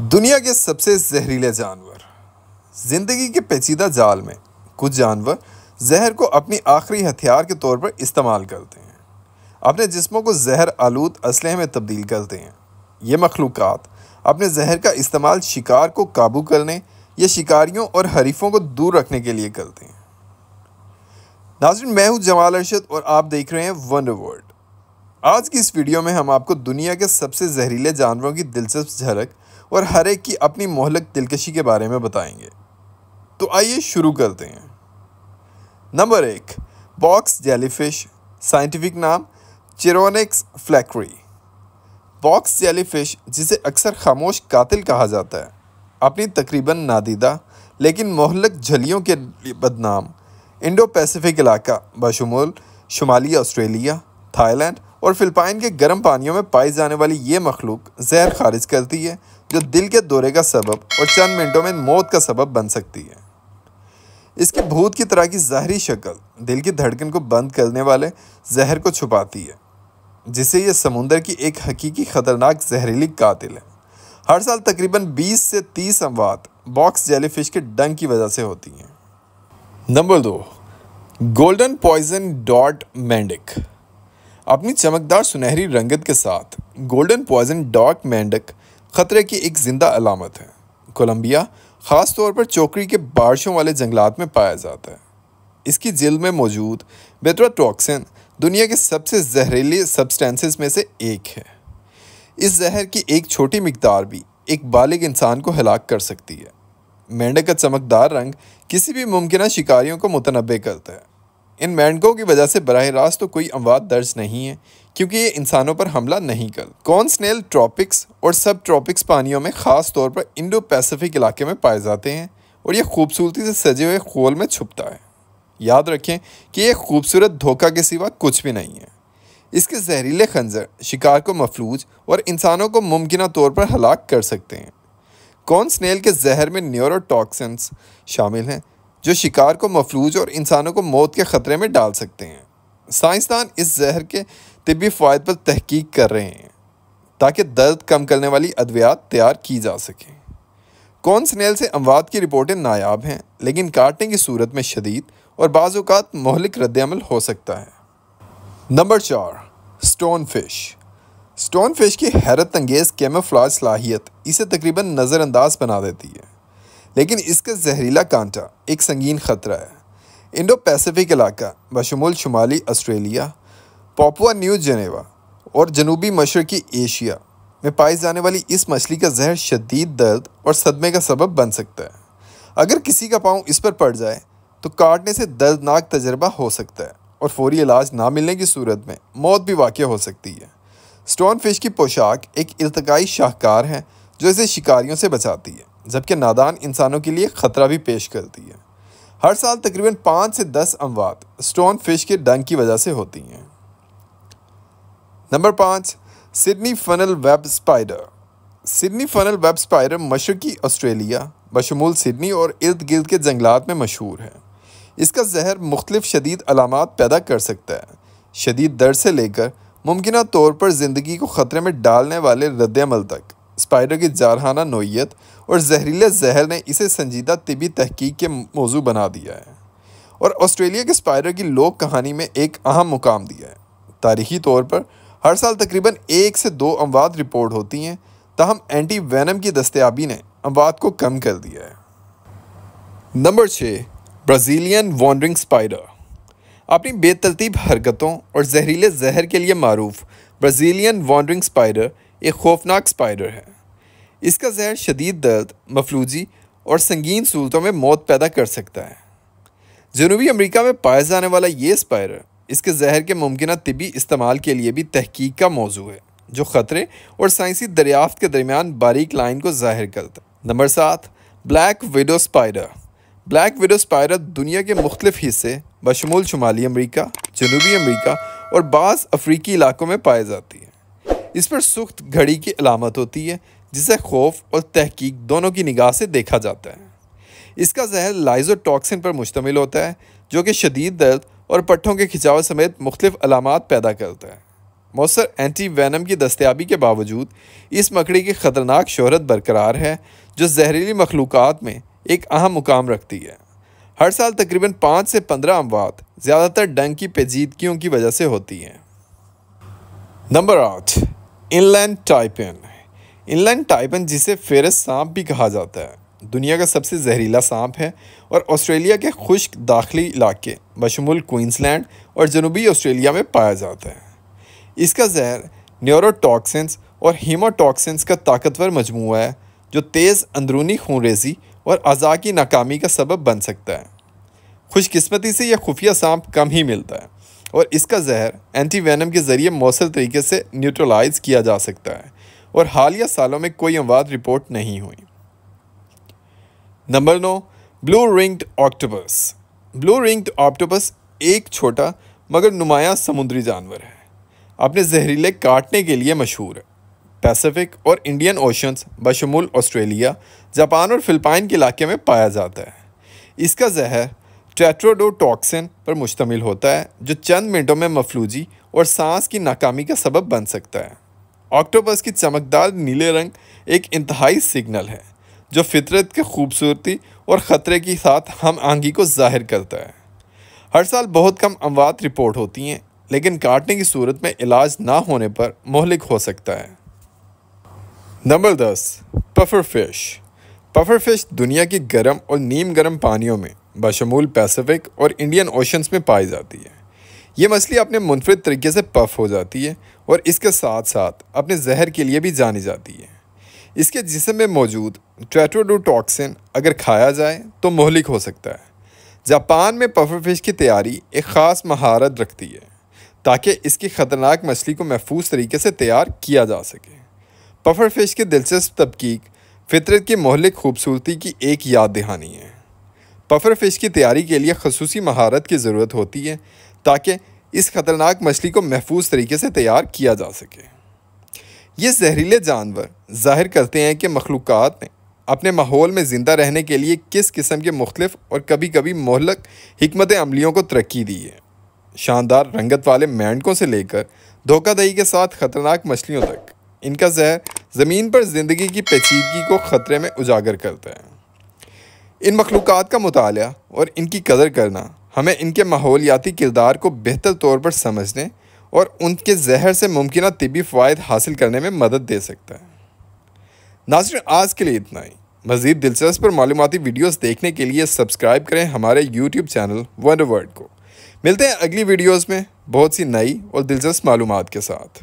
दुनिया के सबसे जहरीले जानवर जिंदगी के पेचीदा जाल में कुछ जानवर जहर को अपनी आखिरी हथियार के तौर पर इस्तेमाल करते हैं अपने जिस्मों को जहर आलूद असलहे में तब्दील करते हैं ये मखलूक अपने जहर का इस्तेमाल शिकार को काबू करने या शिकारियों और हरीफों को दूर रखने के लिए करते हैं नाजिन मैं हूँ जमाल अरशद और आप देख रहे हैं वनडर वर्ल्ड आज की इस वीडियो में हम आपको दुनिया के सबसे जहरीले जानवरों की दिलचस्प झलक और हर एक की अपनी मोहलक दिलकशी के बारे में बताएंगे तो आइए शुरू करते हैं नंबर एक बॉक्स जेलीफिश साइंटिफिक नाम चिरोनिक्स फ्लैक्री बॉक्स जेलीफिश जिसे अक्सर खामोश कातिल कहा जाता है अपनी तकरीबन नादीदा लेकिन मोहलक झलियों के बदनाम इंडो पैसिफिक इलाका बशमूल शुमाली ऑस्ट्रेलिया थाईलैंड और फिलिपाइन के गर्म पानियों में पाई जाने वाली ये मखलूक जहर खारिज करती है जो दिल के दौरे का सबब और चंद मिनटों में मौत का सबब बन सकती है इसके भूत की तरह की जहरी शक्ल दिल की धड़कन को बंद करने वाले जहर को छुपाती है जिसे यह समुंदर की एक हकीकी ख़तरनाक जहरीली कातिल है हर साल तकरीबन 20 से 30 अमवात बॉक्स जेलीफिश के डंग की वजह से होती हैं नंबर दो गोल्डन पॉइजन डॉट मेंढक अपनी चमकदार सुनहरी रंगत के साथ गोल्डन पॉइजन डॉट मेंढक ख़तरे की एक ज़िंदा अलामत है कोलंबिया ख़ास तौर पर चौकड़ी के बारिशों वाले जंगलात में पाया जाता है इसकी जिल में मौजूद बेट्राटॉक्सिन दुनिया के सबसे जहरीली सब्सटेंसेस में से एक है इस जहर की एक छोटी मकदार भी एक बालिग इंसान को हलाक कर सकती है मेंढक का चमकदार रंग किसी भी मुमकिन शिकारियों को मुतनबे करता है इन मैंडकों की वजह से बरह रास्त तो कोई अमवात दर्ज नहीं है क्योंकि ये इंसानों पर हमला नहीं कर कौन स्नेल ट्रॉपिक्स और सब ट्रॉपिक्स पानियों में ख़ास तौर पर इंडो पैसिफिक इलाके में पाए जाते हैं और यह खूबसूरती से सजे हुए खोल में छुपता है याद रखें कि यह खूबसूरत धोखा के सिवा कुछ भी नहीं है इसके जहरीले खंजर शिकार को मफलूज और इंसानों को मुमकिन तौर पर हलाक कर सकते हैं कौन स्नेल के जहर में न्यूरोटॉक्सेंस शामिल हैं जो शिकार को मफलूज और इंसानों को मौत के ख़तरे में डाल सकते हैं साइंसदान इस जहर के तबी फायद पर तहकीक कर रहे हैं ताकि दर्द कम करने वाली अद्वियात तैयार की जा सकें कौन स्नेल से अमवात की रिपोर्टें नायाब हैं लेकिन काटने की सूरत में शदीद और बाज़ात महलिक रद्दमल हो सकता है नंबर चार स्टोन फिश स्टोन फिश की हैरत अंगेज़ कैमोफ्लाज सलाहियत इसे तकरीबन नज़रअंदाज बना देती है लेकिन इसका जहरीला कांटा एक संगीन ख़तरा है इंडो पैसिफिक इलाका बशमुल शुमाली ऑस्ट्रेलिया पापुआ न्यू जनेवा और जनूबी मशरकी एशिया में पाई जाने वाली इस मछली का जहर शदीद दर्द और सदमे का सबब बन सकता है अगर किसी का पाँव इस पर पड़ जाए तो काटने से दर्दनाक तजर्बा हो सकता है और फौरी इलाज ना मिलने की सूरत में मौत भी वाक़ हो सकती है स्टोन फिश की पोशाक एक इरतकई शाहकार है जो इसे शिकारियों से बचाती है जबकि नादान इंसानों के लिए ख़तरा भी पेश करती है हर साल तकरीबन पाँच से दस अमवात स्टोन फिश के डंग की वजह से होती हैं नंबर पाँच Sydney funnel web spider Sydney funnel web spider मशरकी ऑस्ट्रेलिया बशमूल सिडनी और इर्द गिर्द के जंगलात में मशहूर है इसका जहर मुख्तफ शदीद अलामत पैदा कर सकता है शदीद दर्द से लेकर मुमकिन तौर पर ज़िंदगी को ख़तरे में डालने वाले रद्दमल तक स्पाइडर की जारहाना नोयत और जहरीले जहर ने इसे संजीदा तिबी तहकीक के मौजू बना दिया है और ऑस्ट्रेलिया के स्पाइडर की लोक कहानी में एक अहम मुकाम दिया है तारीखी तौर पर हर साल तकरीबन एक से दो अमवात रिपोर्ट होती हैं तहम एंटी वैनम की दस्तियाबी ने अमवात को कम कर दिया है नंबर छः ब्राज़ीलियन वॉन्ड्रिंग स्पाइडर अपनी बेतरतीब हरकतों और जहरीले जहर के लिए मरूफ ब्राज़ीलियन वॉन्ड्रिंग स्पाइडर एक खौफनाक स्पाइडर है इसका जहर शदीद दर्द मफलूजी और संगीन सूलतों में मौत पैदा कर सकता है जनूबी अमरीका में पाया जाने वाला ये स्पायरर इसके जहर के मुमकिन तबी इस्तेमाल के लिए भी तहकीक का मौजू है जो ख़तरे और साइंसी दरियाफ्त के दरमियान बारीक लाइन को जाहिर करता नंबर सात black widow spider black widow spider दुनिया के मुख्तफ हिस्से बशमूल शुमाली अमरीका जनूबी अमरीका और बाज़ अफ्रीकी इलाकों में पाई जाती है इस पर सुख्त घड़ी की अलामत होती है जिसे खौफ और तहकीक दोनों की निगाह से देखा जाता है इसका जहर लाइजोटॉक्सिन पर मुश्तमिल होता है जो कि शदीद दर्द और पट्ठों के खिंचाव समेत मुख्तफ पैदा करता है मौसर एंटी वैनम की दस्तियाबी के बावजूद इस मकड़ी की ख़तरनाक शहरत बरकरार है जो जहरीली मखलूक में एक अहम मुकाम रखती है हर साल तकरीबन पाँच से पंद्रह अमवात ज़्यादातर डंग की पेचीदगियों की वजह से होती हैं नंबर आठ इनलैंड टाइपिन इनलाइन टाइपन जिसे फेरस सांप भी कहा जाता है दुनिया का सबसे जहरीला सांप है और ऑस्ट्रेलिया के खुश्क दाखिली इलाके बशमूल क्वींसलैंड और जनूबी ऑस्ट्रेलिया में पाया जाता है इसका जहर न्यूरोटॉक्सेंस और हीमोटॉक्सेंस का ताकतवर मजमू है जो तेज़ अंदरूनी खूनरेजी और अज़ा की नाकामी का सबब बन सकता है खुशकस्मती से यह खुफिया सांप कम ही मिलता है और इसका जहर एंटीवेनम के ज़रिए मौसर तरीके से न्यूट्रलाइज किया जा सकता है और हालिया सालों में कोई अमवाद रिपोर्ट नहीं हुई नंबर नौ blue ringed octopus blue ringed octopus एक छोटा मगर नुमाया समुद्री जानवर है अपने जहरीले काटने के लिए मशहूर है पैसिफिक और इंडियन ओशंस बशमूल ऑस्ट्रेलिया जापान और फिलिपाइन के इलाके में पाया जाता है इसका जहर ट्रेट्रोडोटॉक्सिन पर मुश्तमिल होता है जो चंद मिनटों में मफलूजी और सांस की नाकामी का सबब बन सकता है ऑक्टोपस की चमकदार नीले रंग एक इंतहाई सिग्नल है जो फितरत की खूबसूरती और ख़तरे के साथ हम आंगी को जाहिर करता है हर साल बहुत कम अमवात रिपोर्ट होती हैं लेकिन काटने की सूरत में इलाज ना होने पर मोहलिक हो सकता है नंबर दस पफर फिश पफर फिश दुनिया की गर्म और नीम गर्म पानियों में बशमूल पैसिफिक और इंडियन ओशंस में पाई जाती है ये मछली अपने मुनफरद तरीके से पफ हो जाती है और इसके साथ साथ अपने जहर के लिए भी जानी जाती है इसके जिसम में मौजूद ट्रेटोडोटॉक्सिन अगर खाया जाए तो मोहलिक हो सकता है जापान में पफर फिश की तैयारी एक ख़ास महारत रखती है ताकि इसकी ख़तरनाक मछली को महफूज तरीके से तैयार किया जा सके पफर फिश की दिलचस्प तबकीक फितरत की मोहलिक खूबसूरती की एक याद दहानी है पफर फिश की तैयारी के लिए खसूसी महारत की ज़रूरत होती है ताकि इस ख़तरनाक मछली को महफूज तरीके से तैयार किया जा सके ये जहरीले जानवर जाहिर करते हैं कि मखलूक़ ने अपने माहौल में ज़िंदा रहने के लिए किस किस्म के मुख्तफ और कभी कभी मोहलक हमत अमलियों को तरक्की दी है शानदार रंगत वाले मैंडकों से लेकर धोखाधही के साथ ख़तरनाक मछलियों तक इनका जहर ज़मीन पर ज़िंदगी की पेचीदगी को ख़तरे में उजागर करता है इन मखलूक़ात का मताल और इनकी कदर करना हमें इनके माहौलियाती किरदार को बेहतर तौर पर समझने और उनके जहर से मुमकिन तबी फ़वाद हासिल करने में मदद दे सकता है नाजर आज के लिए इतना ही मज़ीद दिलचस्प और मालूमती वीडियोस देखने के लिए सब्सक्राइब करें हमारे यूट्यूब चैनल वन वर्ल्ड को मिलते हैं अगली वीडियोस में बहुत सी नई और दिलचस्प मालूम के साथ